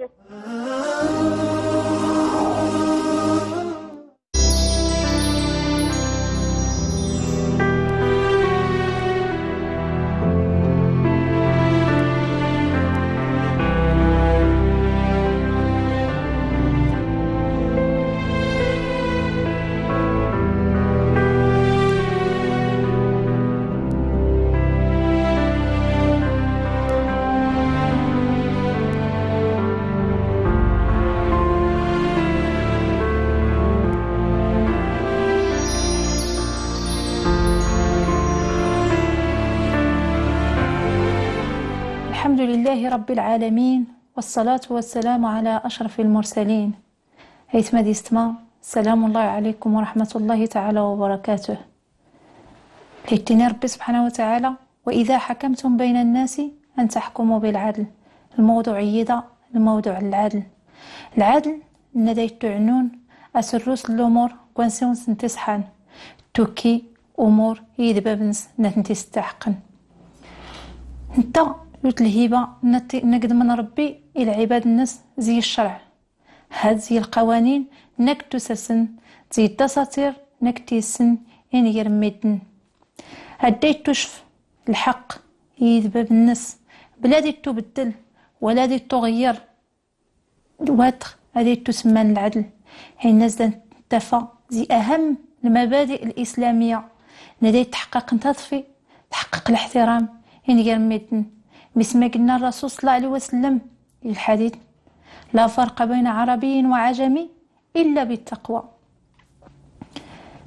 Marcus. لله رب العالمين والصلاة والسلام على أشرف المرسلين هيثما ديستما سلام الله عليكم ورحمة الله تعالى وبركاته ليتني ربي سبحانه وتعالى وإذا حكمتم بين الناس أن تحكموا بالعدل الموضوع يدا الموضوع العدل العدل ندى تعنون أسروس الأمور كونسيون سنتسحن توكي أمور يدبابنس نتنتستحقن نتا لوت الهبه نقد من ربي الى عباد الناس زي الشرع هاد زي القوانين نك تسسن زي التساطير نك تيسن ان يرميتن هديت تشف الحق يذبب الناس بلادي تبدل ولادي تغير الوتر هادي تسمى العدل حين الناس تفا زي أهم المبادئ الإسلامية ندي تحقق تطفي تحقق الاحترام يعني ميدن مثل ما قلنا الرسول صلى الله عليه وسلم الحديث لا فرق بين عربي وعجمي إلا بالتقوى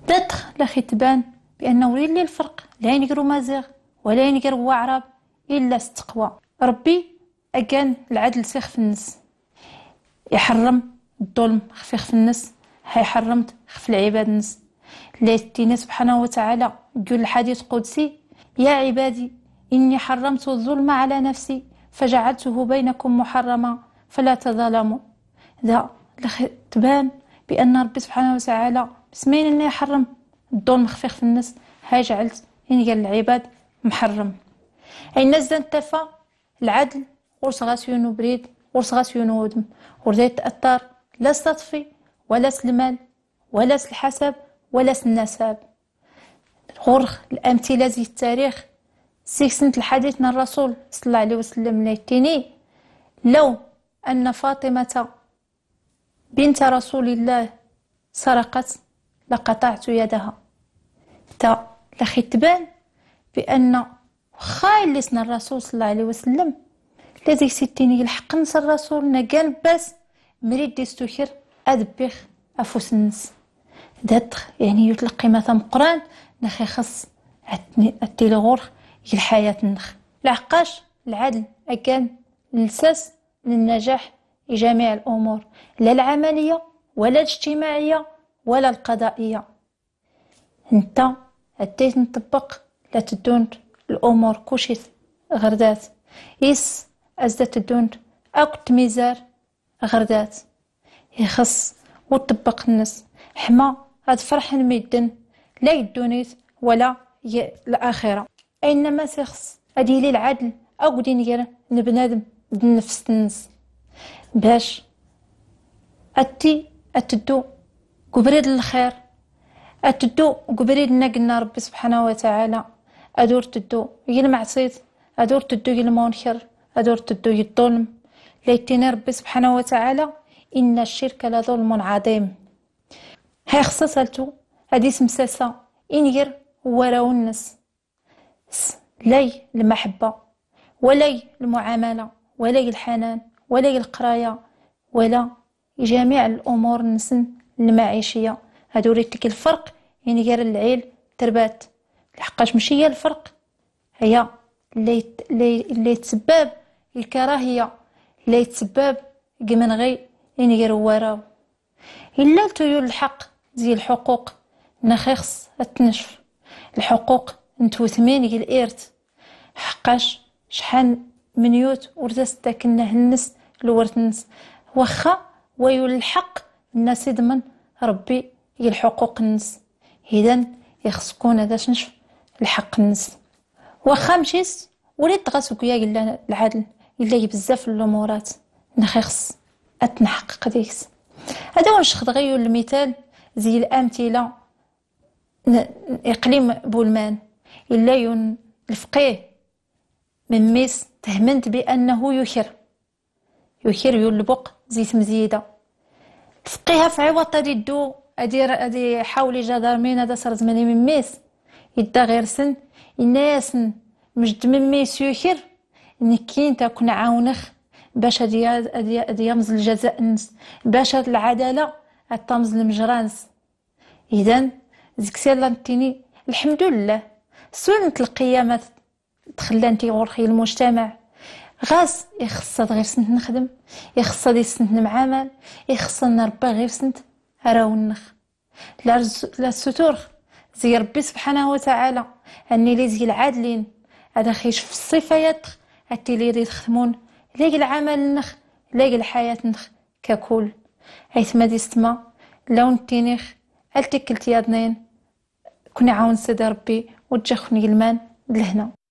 تدخ لختبان وري لي الفرق لا ينقرو مزيغ ولا ينقرو عرب إلا التقوى ربي أكان العدل سيخ في النس يحرم الظلم خفيخ في النس هاي حرمت خف العباد النس لاتينا سبحانه وتعالى يقول الحديث قدسي يا عبادي إني حرمت الظلم على نفسي فجعلته بينكم محرما فلا تظلموا ذا تبان بأن ربي سبحانه وتعالى سمين اللي حرم الظلم خفيف في الناس ها جعلت إن قال العباد محرم أي نزل تفا العدل ورس سيونو بريد ورس سيونو ودم وردي تأثر لا الصدفي ولا سلمان ولا الحسب ولا النسب غرخ الأمثلة زي التاريخ سيكسنة الحديث من الرسول صلى الله عليه وسلم نيتيني لو أن فاطمة بنت رسول الله سرقت لقطعت يدها تا لختبان بأن خالصنا الرسول صلى الله عليه وسلم الذي ستيني الحق نص الرسول نقال بس مريد يستخر أدبيخ أفوس النس دادخ يعني يتلقي مثلا قران نخي خص التيلغورخ الحياة النخ لعقاش العدل أكان الأساس للنجاح لجميع الأمور لا العملية ولا الاجتماعية ولا القضائية انت هديت نطبق لا تدون الأمور كوشيت غردات إس أزدا تدون أكت تميزار غردات يخص وطبق الناس حما هاد فرحن ميدن لا يدونيت ولا الآخرة اينما سيخص هادي لي العدل او غادي ندير البنادم بنفس الناس باش اتي اتدو قبريد الخير اتدو قبريد نقلنا ربي سبحانه وتعالى ادور تدو يل معصيت ادور تدو يل المنكر ادور تدو يل الظلم ليتيني ربي سبحانه وتعالى ان الشرك لظلم عظيم هاي خصصلتو هادي سمساسة إنير وراو الناس لي المحبة ولي المعاملة ولي الحنان ولي القراية ولا جميع الأمور نسن المعيشية هادو ريتك الفرق يعني غير العيل تربات لحقاش ماشي هي الفرق هي اللي اللي تسبب الكراهية اللي تسبب من غي يعني غير وراو إلا تيول الحق ديال الحقوق نخيخص التنشف الحقوق نتو ثمانية الإيرت حقاش شحال من يوت ورتاس تاكنا هنس لورتنس وخا ويو الحق الناس يضمن ربي الحقوق نس إذا يخصكون هذا شنش الحق نس وخا مشيس وليت غاسوكيا إلا العدل إلا بزاف الأمورات نخيخص أتنحقق ديكس هذا هو نشخد غيو المثال زي الأمثلة إقليم بولمان ولا الفقيه من ميس تهمنت بأنه يخر يخر يلبق زيت مزيدة فقيها في عوض تدي دو أدي حاولي جدار مين هذا صار زماني من ميس يدا غير سن الناس مجد من ميس يخر نكين تكون عاونخ باش هادي هادي يمز الجزاء نس باش هاد العدالة هاد تمز المجرانس إذا زكسير لانتيني الحمد لله سنة القيامة تخلان تيغرخي المجتمع غاز يخصد غير سنت نخدم دي سنت نعمل يخصد نربى غير سنت راهو النخ لا رز... لا ستور زي ربي سبحانه وتعالى اني لي زي العادلين هذا خيش في الصفات هاتي لي خدمون لاقي العمل النخ لاقي الحياة النخ ككل ما دي سما لون تينيخ التكلت يا دنين كنا عاون سيدي ربي وتجي خن يلمان لهنا